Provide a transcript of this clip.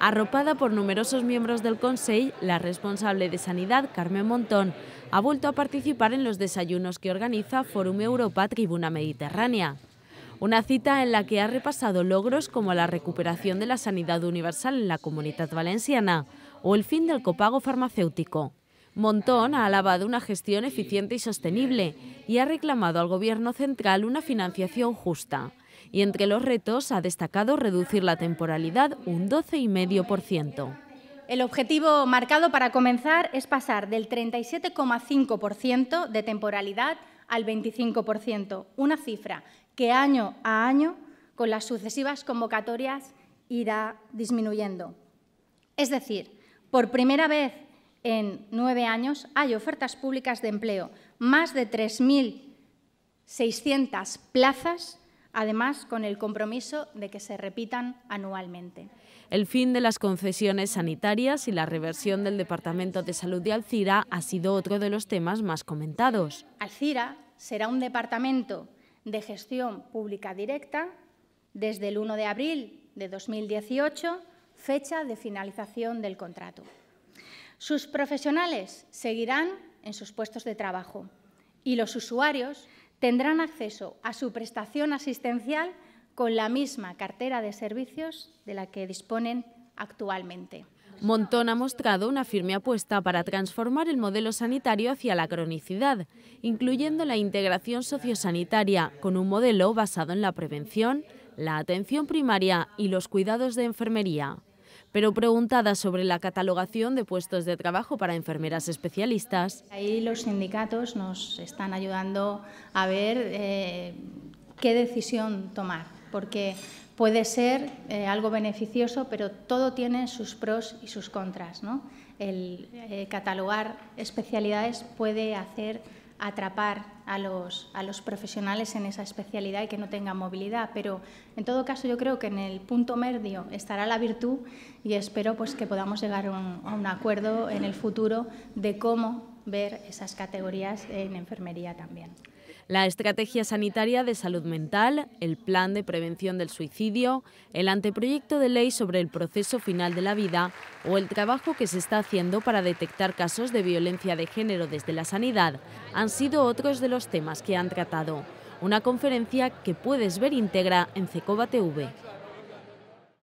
Arropada por numerosos miembros del Consejo, la responsable de Sanidad, Carmen Montón, ha vuelto a participar en los desayunos que organiza Forum Europa Tribuna Mediterránea. Una cita en la que ha repasado logros como la recuperación de la sanidad universal en la comunidad valenciana o el fin del copago farmacéutico. Montón ha alabado una gestión eficiente y sostenible y ha reclamado al Gobierno central una financiación justa y entre los retos ha destacado reducir la temporalidad un 12,5%. El objetivo marcado para comenzar es pasar del 37,5% de temporalidad al 25%, una cifra que año a año, con las sucesivas convocatorias, irá disminuyendo. Es decir, por primera vez en nueve años hay ofertas públicas de empleo, más de 3.600 plazas además con el compromiso de que se repitan anualmente. El fin de las concesiones sanitarias y la reversión del Departamento de Salud de Alcira ha sido otro de los temas más comentados. Alcira será un departamento de gestión pública directa desde el 1 de abril de 2018, fecha de finalización del contrato. Sus profesionales seguirán en sus puestos de trabajo y los usuarios tendrán acceso a su prestación asistencial con la misma cartera de servicios de la que disponen actualmente. Montón ha mostrado una firme apuesta para transformar el modelo sanitario hacia la cronicidad, incluyendo la integración sociosanitaria, con un modelo basado en la prevención, la atención primaria y los cuidados de enfermería. Pero preguntada sobre la catalogación de puestos de trabajo para enfermeras especialistas. Ahí los sindicatos nos están ayudando a ver eh, qué decisión tomar, porque puede ser eh, algo beneficioso, pero todo tiene sus pros y sus contras. ¿no? El eh, catalogar especialidades puede hacer atrapar a los, profesionales en esa especialidad y que no tengan movilidad. Pero en todo caso yo creo que en el punto medio estará la virtud y espero pues, que podamos llegar a un, a un acuerdo en el futuro de cómo ver esas categorías en enfermería también la Estrategia Sanitaria de Salud Mental, el Plan de Prevención del Suicidio, el anteproyecto de ley sobre el proceso final de la vida o el trabajo que se está haciendo para detectar casos de violencia de género desde la sanidad han sido otros de los temas que han tratado. Una conferencia que puedes ver íntegra en Cecoba TV.